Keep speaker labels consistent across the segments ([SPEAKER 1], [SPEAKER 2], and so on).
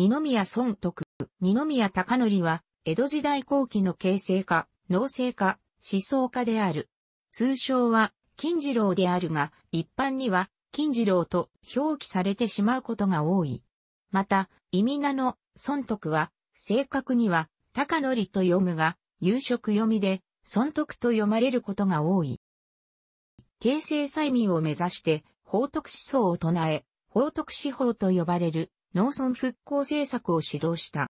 [SPEAKER 1] 二宮尊徳、二宮隆則は、江戸時代後期の形成家、農政家、思想家である。通称は、金次郎であるが、一般には、金次郎と表記されてしまうことが多い。また、意味名の尊徳は、正確には、隆則と読むが、夕食読みで、尊徳と読まれることが多い。形成催眠を目指して、法徳思想を唱え、法徳思法と呼ばれる農村復興政策を指導した。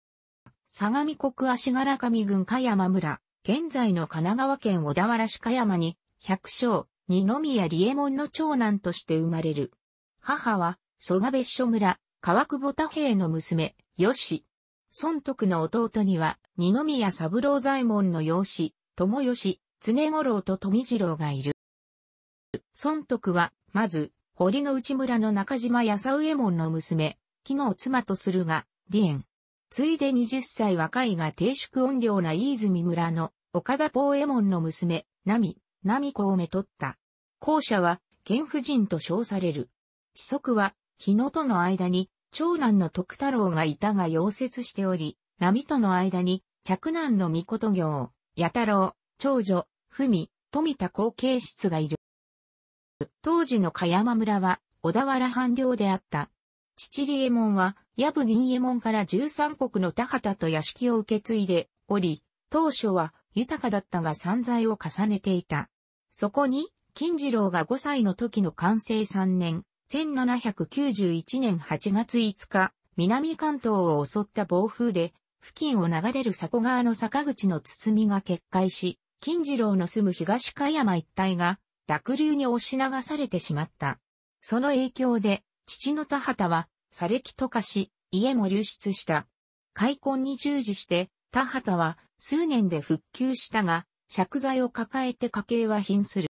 [SPEAKER 1] 相模国足柄上郡香山村、現在の神奈川県小田原市香山に、百姓、二宮理右衛門の長男として生まれる。母は、蘇我別所村、川久保太平の娘、吉。孫徳の弟には、二宮三郎左衛門の養子、友吉、常五郎と富次郎がいる。孫徳は、まず、堀の内村の中島安右衛門の娘、昨日、妻とするが、離縁。ついで20歳若いが低粛音量な飯泉村の岡田宝右衛門の娘、奈美、奈美子をめとった。後者は、剣夫人と称される。子息は、日野との間に、長男の徳太郎がいたが溶接しており、ミとの間に、着男の御事行、八太郎、長女、文、富田後継室がいる。当時の香山村は、小田原藩領であった。父里右衛門は、ヤブ銀右衛門から13国の田畑と屋敷を受け継いでおり、当初は豊かだったが散財を重ねていた。そこに、金次郎が5歳の時の完成3年、1791年8月5日、南関東を襲った暴風で、付近を流れる佐古川の坂口の包みが決壊し、金次郎の住む東海山一帯が濁流に押し流されてしまった。その影響で、父の田畑はされきとかし、家も流出した。開墾に従事して、田畑は数年で復旧したが、借財を抱えて家計は貧する。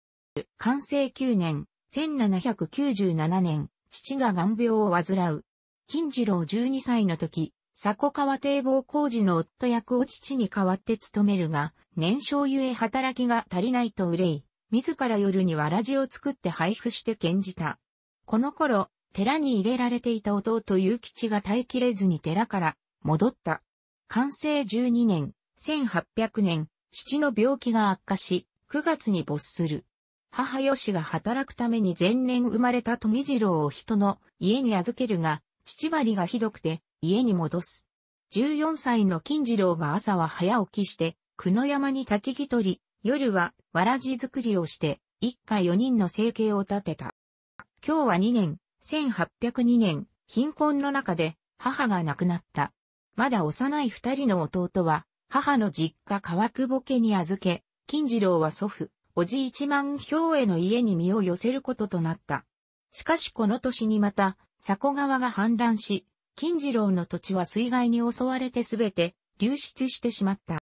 [SPEAKER 1] 完成9年、1797年、父が眼病を患う。金次郎12歳の時、佐古川堤防工事の夫役を父に代わって務めるが、年少ゆえ働きが足りないと憂い、自ら夜にわらじを作って配布して献じた。この頃、寺に入れられていた弟祐吉が耐えきれずに寺から戻った。完成12年、1800年、父の病気が悪化し、9月に没する。母吉が働くために前年生まれた富次郎を人の家に預けるが、父張がひどくて家に戻す。14歳の金次郎が朝は早起きして、久野山に焚き木取り、夜はわらじ作りをして、一家4人の生計を立てた。今日は2年、1802年、貧困の中で母が亡くなった。まだ幼い二人の弟は、母の実家川久保家に預け、金次郎は祖父、おじ一万兵衛の家に身を寄せることとなった。しかしこの年にまた、佐古川が氾濫し、金次郎の土地は水害に襲われてすべて流出してしまった。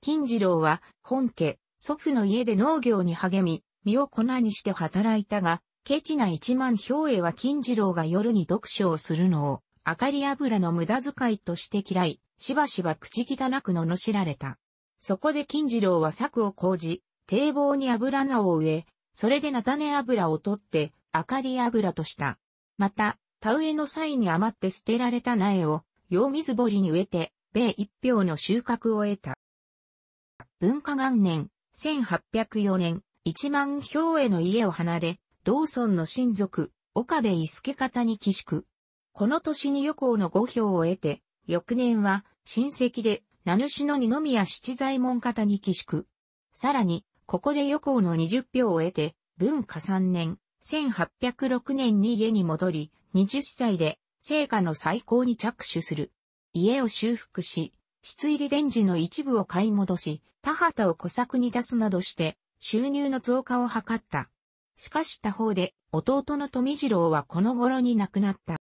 [SPEAKER 1] 金次郎は本家、祖父の家で農業に励み、身を粉にして働いたが、ケチな一万兵衛は金次郎が夜に読書をするのを、明かり油の無駄遣いとして嫌い、しばしば口汚く罵られた。そこで金次郎は策を講じ、堤防に油菜を植え、それで菜種油を取って、明かり油とした。また、田植えの際に余って捨てられた苗を、用水堀に植えて、米一票の収穫を得た。文化元年、1804年、一万兵衛の家を離れ、同村の親族、岡部伊助方に寄宿。この年に旅行の5票を得て、翌年は親戚で名主の二宮七左衛門方に寄宿。さらに、ここで旅行の20票を得て、文化3年、1806年に家に戻り、20歳で、聖火の再興に着手する。家を修復し、質入り電磁の一部を買い戻し、田畑を小作に出すなどして、収入の増加を図った。しかし他方で、弟の富次郎はこの頃に亡くなった。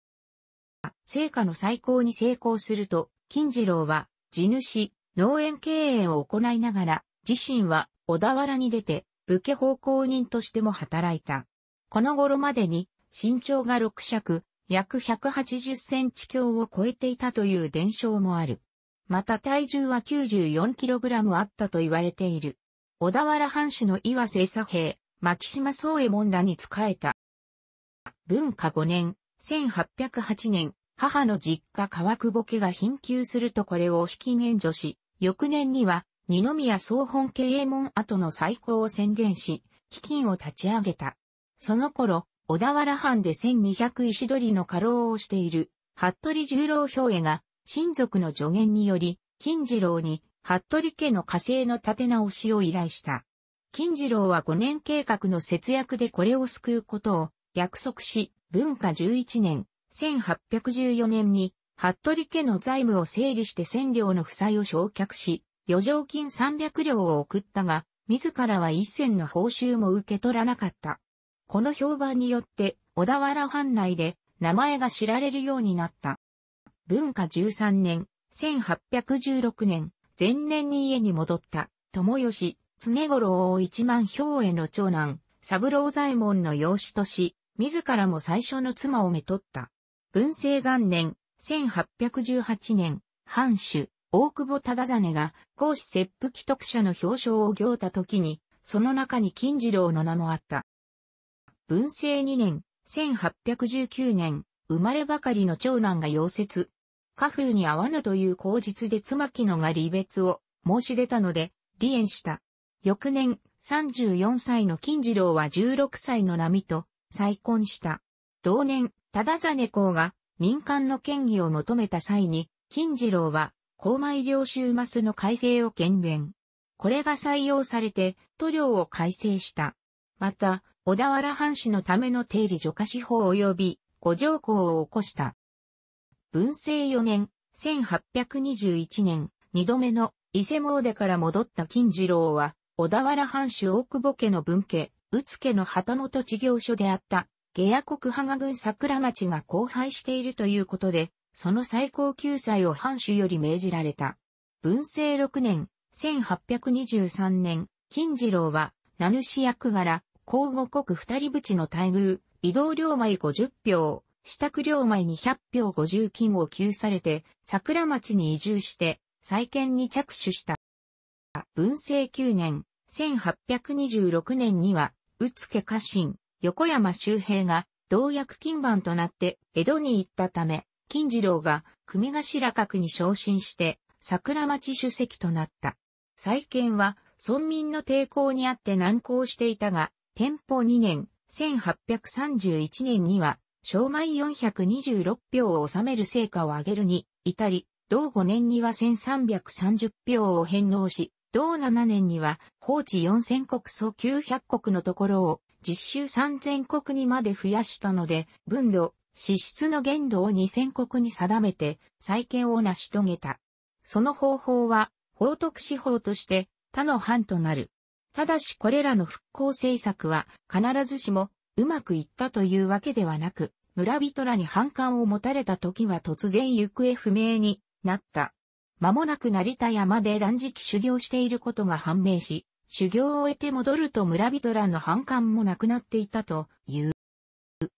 [SPEAKER 1] 成果の再興に成功すると、金次郎は、地主、農園経営を行いながら、自身は小田原に出て、武家奉公人としても働いた。この頃までに、身長が6尺、約180センチ強を超えていたという伝承もある。また体重は9 4ラムあったと言われている。小田原藩主の岩瀬左平、牧島宗衛門らに仕えた。文化5年、1808年、母の実家川久保家が貧窮するとこれを資金援助し、翌年には二宮総本家衛門後の再興を宣言し、基金を立ち上げた。その頃、小田原藩で1200石取の過労をしている、服部十郎兵衛が、親族の助言により、金次郎に、服部家の火星の立て直しを依頼した。金次郎は5年計画の節約でこれを救うことを約束し、文化11年、1814年に、服部家の財務を整理して千両の負債を償却し、余剰金300両を送ったが、自らは一銭の報酬も受け取らなかった。この評判によって、小田原藩内で名前が知られるようになった。文化13年、1816年、前年に家に戻った、友吉、常郎を一万兵衛の長男、三郎左衛門の養子とし、自らも最初の妻をめとった。文政元年、1818年、藩主、大久保忠真が、公子切腹特者の表彰を行った時に、その中に金次郎の名もあった。文政2年、1819年、生まればかりの長男が溶接。家風に合わぬという口実で妻木野が離別を申し出たので、離縁した。翌年、34歳の金次郎は16歳の波と再婚した。同年、忠真公が民間の権威を求めた際に、金次郎は、公米領収マスの改正を権限。これが採用されて、塗料を改正した。また、小田原藩士のための定理除化司法及び、五条項を起こした。文政4年、1821年、二度目の伊勢詣から戻った金次郎は、小田原藩主大久保家の分家、宇津家の旗の土地業所であった、下野国羽賀郡桜町が荒廃しているということで、その最高救済を藩主より命じられた。文政6年、1823年、金次郎は、名主役柄、皇后国二人淵の待遇、移動両米50票、支度両米200票50金を給されて、桜町に移住して、再建に着手した。文政9年、1826年には、宇付家臣、横山周平が、同役金番となって江戸に行ったため、金次郎が組頭閣に昇進して桜町主席となった。再建は村民の抵抗にあって難航していたが、天保2年、1831年には、商米426票を収める成果を上げるに、至り、同5年には1330票を返納し、同7年には、法治4000国総900国のところを、実習3000国にまで増やしたので、分度、支出の限度を2000国に定めて、再建を成し遂げた。その方法は、法徳司法として他の藩となる。ただしこれらの復興政策は必ずしもうまくいったというわけではなく、村人らに反感を持たれた時は突然行方不明になった。間もなく成田山で断食修行していることが判明し、修行を終えて戻ると村人らの反感もなくなっていたという。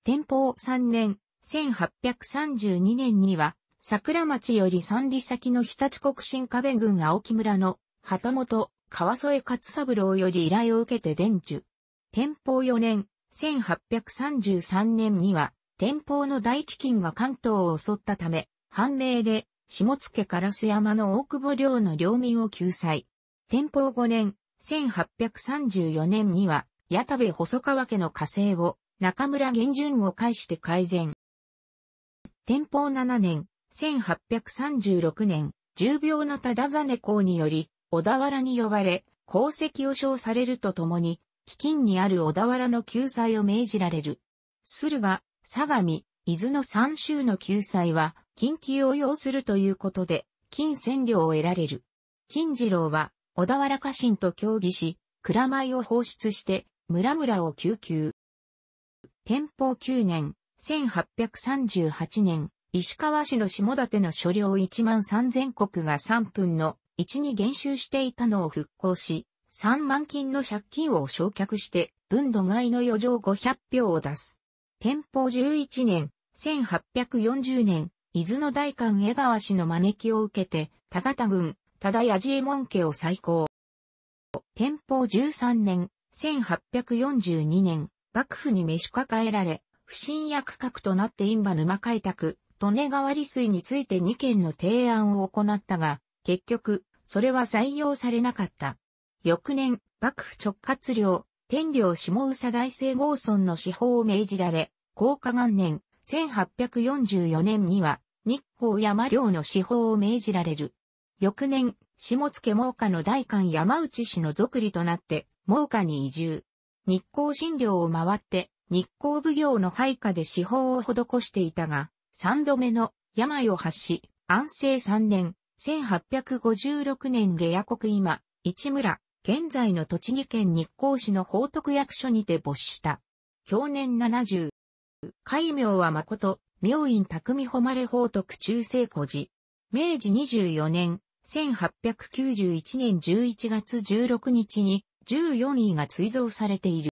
[SPEAKER 1] 天保3年、1832年には、桜町より三里先の日立国新壁郡青木村の旗本、川添勝三郎より依頼を受けて伝授。天保4年、1833年には、天保の大飢饉が関東を襲ったため、判明で下野烏山の大久保領の領民を救済。天保5年、1834年には、矢田部細川家の家政を中村源順を介して改善。天保7年、1836年、重病の忠真公により、小田原に呼ばれ、功績を称されるとともに、飢饉にある小田原の救済を命じられる。駿河、相模、伊豆の三州の救済は、近畿を要するということで、金千両を得られる。金次郎は、小田原家臣と協議し、蔵米を放出して、村々を救急。天保9年、1838年、石川市の下館の所領1万3000石が3分の1に減収していたのを復興し、3万金の借金を償却して、分土外の余剰500票を出す。天保11年、1840年、伊豆の大官江川氏の招きを受けて、田形軍、多田矢寺右衛門家を再興。天保13年、1842年、幕府に召し抱えられ、不審役格となって印旛沼開拓、利根川利水について2件の提案を行ったが、結局、それは採用されなかった。翌年、幕府直轄領、天領下宇佐大西豪村の司法を命じられ、高下元年、1844年には、日光山領の司法を命じられる。翌年、下野猛火の代官山内氏の属理となって、猛火に移住。日光診療を回って、日光奉行の配下で司法を施していたが、三度目の病を発し、安政三年、1856年下野国今、市村、現在の栃木県日光市の報徳役所にて没した。去年70。戒名は誠、明院匠誉法徳中世古寺。明治24年、1891年11月16日に14位が追贈されている。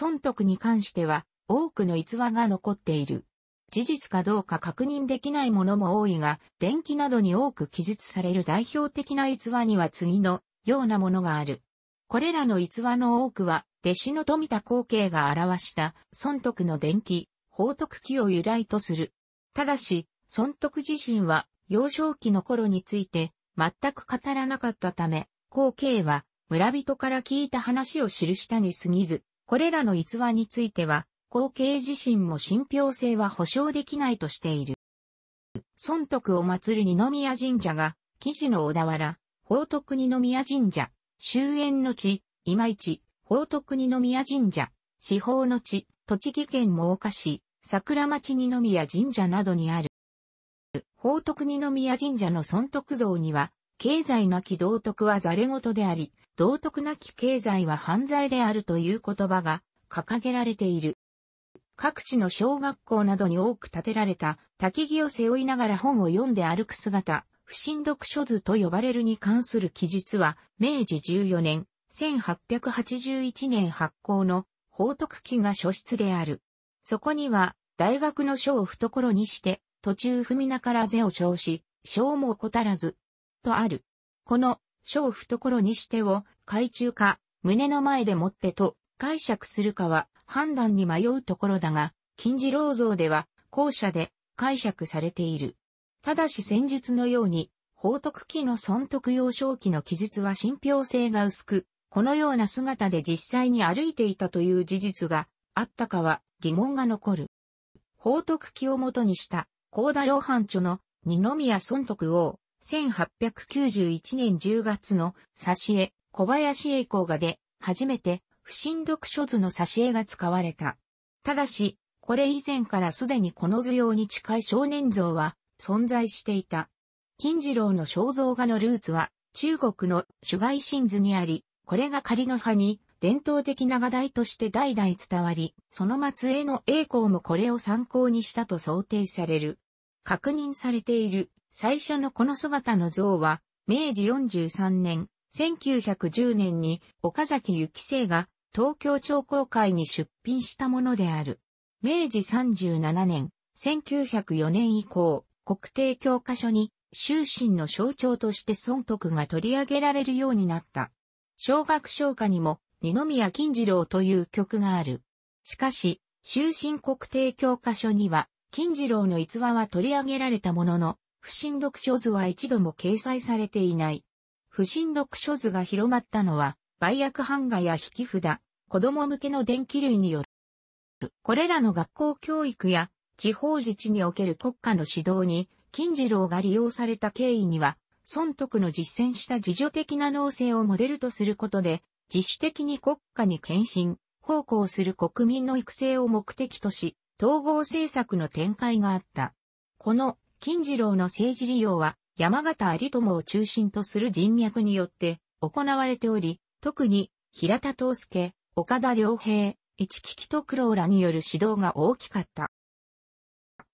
[SPEAKER 1] 孫徳に関しては多くの逸話が残っている。事実かどうか確認できないものも多いが、伝記などに多く記述される代表的な逸話には次のようなものがある。これらの逸話の多くは、弟子の富田光景が表した孫徳の伝記、宝徳期を由来とする。ただし、孫徳自身は幼少期の頃について全く語らなかったため、後継は村人から聞いた話を記したに過ぎず、これらの逸話については、後継自身も信憑性は保証できないとしている。孫徳を祀る二宮神社が、記事の小田原、宝徳二宮神社、終焉の地、今市、宝徳二宮神社、四方の地、栃木県真岡市、桜町二宮神社などにある。宝徳二宮神社の尊徳像には、経済なき道徳はざれ事であり、道徳なき経済は犯罪であるという言葉が掲げられている。各地の小学校などに多く建てられた、焚木を背負いながら本を読んで歩く姿、不審読書図と呼ばれるに関する記述は、明治14年、1881年発行の宝徳記が書室である。そこには、大学の書を懐にして、途中踏みなから背を称し、章も怠らず、とある。この、章を懐にしてを、懐中か、胸の前でもってと、解釈するかは、判断に迷うところだが、金次郎像では、後者で、解釈されている。ただし先述のように、法徳記の損徳用正期の記述は信憑性が薄く、このような姿で実際に歩いていたという事実があったかは疑問が残る。法徳記をもとにした、高田露伴著の二宮尊徳王、1891年10月の挿絵、小林栄光画で、初めて、不審読書図の挿絵が使われた。ただし、これ以前からすでにこの図用に近い少年像は存在していた。金次郎の肖像画のルーツは中国の主外神図にあり、これが仮の葉に伝統的な画題として代々伝わり、その末への栄光もこれを参考にしたと想定される。確認されている最初のこの姿の像は、明治43年、1910年に岡崎幸生が東京町公会に出品したものである。明治37年、1904年以降、国定教科書に終身の象徴として孫徳が取り上げられるようになった。小学唱歌にも二宮金次郎という曲がある。しかし、終身国定教科書には、金次郎の逸話は取り上げられたものの、不信読書図は一度も掲載されていない。不信読書図が広まったのは、売薬版画や引き札、子供向けの電気類による。これらの学校教育や地方自治における国家の指導に、金次郎が利用された経緯には、孫徳の実践した自助的な農政をモデルとすることで、自主的に国家に献身、奉公する国民の育成を目的とし、統合政策の展開があった。この金次郎の政治利用は山形有友を中心とする人脈によって行われており、特に平田東介、岡田良平、市木木と九郎らによる指導が大きかった。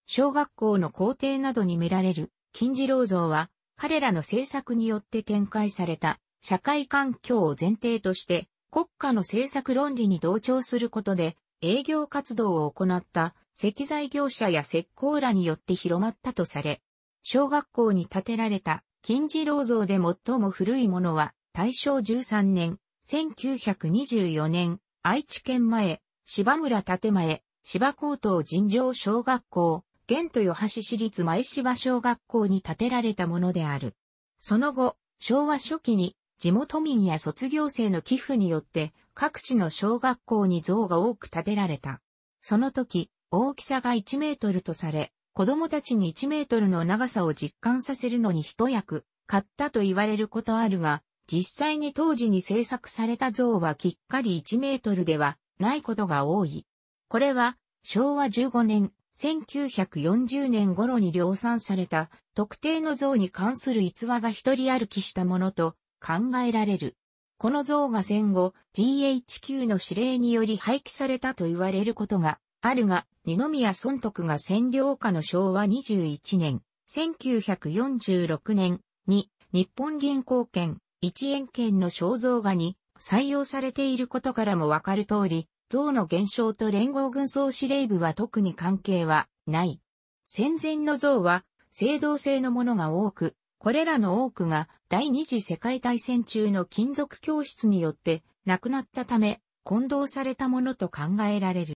[SPEAKER 1] 小学校の校庭などに見られる金次郎像は彼らの政策によって展開された社会環境を前提として国家の政策論理に同調することで営業活動を行った石材業者や石膏らによって広まったとされ、小学校に建てられた金次郎像で最も古いものは大正13年、1924年、愛知県前、芝村建前、芝高等尋常小学校、現都与橋市立前芝小学校に建てられたものである。その後、昭和初期に地元民や卒業生の寄付によって各地の小学校に像が多く建てられた。その時、大きさが1メートルとされ、子供たちに1メートルの長さを実感させるのに一役買ったと言われることあるが、実際に当時に制作された像はきっかり1メートルではないことが多い。これは昭和15年、1940年頃に量産された特定の像に関する逸話が一人歩きしたものと考えられる。この像が戦後、GHQ の指令により廃棄されたと言われることがあるが、二宮尊徳が占領下の昭和21年、1946年に日本銀行券、一円券の肖像画に採用されていることからもわかる通り、像の減少と連合軍総司令部は特に関係はない。戦前の像は、制動性のものが多く、これらの多くが第二次世界大戦中の金属教室によって亡くなったため混同されたものと考えられる。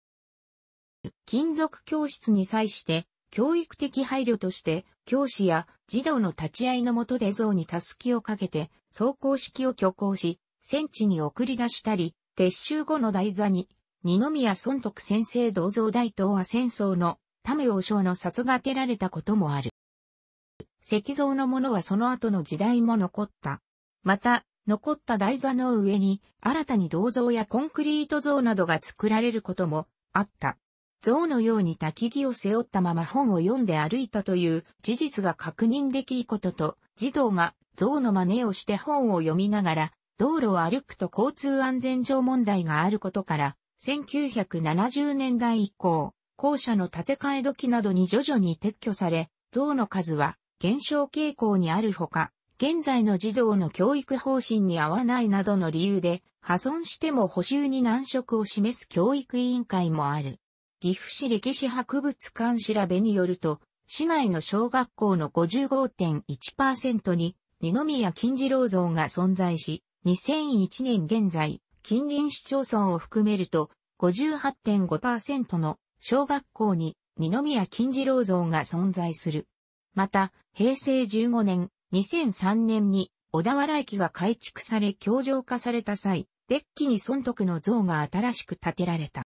[SPEAKER 1] 金属教室に際して教育的配慮として教師や児童の立ち会いのもとで像にたすきをかけて走行式を挙行し戦地に送り出したり撤収後の台座に二宮尊徳先生銅像大東亜戦争のため王将の札が当てられたこともある。石像のものはその後の時代も残った。また、残った台座の上に新たに銅像やコンクリート像などが作られることもあった。像のように焚き木を背負ったまま本を読んで歩いたという事実が確認できることと、児童が像の真似をして本を読みながら、道路を歩くと交通安全上問題があることから、1970年代以降、校舎の建て替え時などに徐々に撤去され、像の数は減少傾向にあるほか、現在の児童の教育方針に合わないなどの理由で、破損しても補修に難色を示す教育委員会もある。岐阜市歴史博物館調べによると、市内の小学校の55.1%に二宮金次郎像が存在し、2001年現在、近隣市町村を含めると58.5%の小学校に二宮金次郎像が存在する。また、平成15年、2003年に小田原駅が改築され強上化された際、デッキに孫徳の像が新しく建てられた。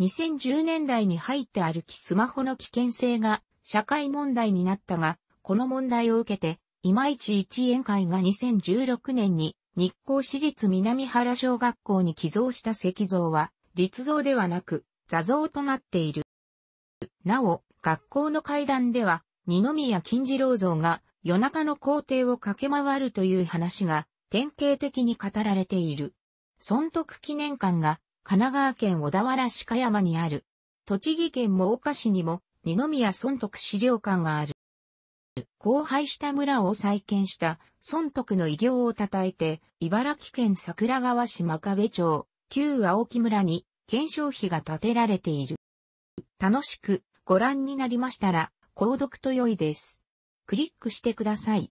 [SPEAKER 1] 2010年代に入って歩きスマホの危険性が社会問題になったが、この問題を受けて、今ち一円会が2016年に日光市立南原小学校に寄贈した石像は、立像ではなく、座像となっている。なお、学校の階段では、二宮金次郎像が夜中の皇帝を駆け回るという話が典型的に語られている。尊徳記念館が神奈川県小田原市鹿山にある。栃木県真岡市にも二宮尊徳資料館がある。荒廃した村を再建した尊徳の偉業を称えて、茨城県桜川市真壁町、旧青木村に検証碑が建てられている。楽しくご覧になりましたら、購読と良いです。クリックしてください。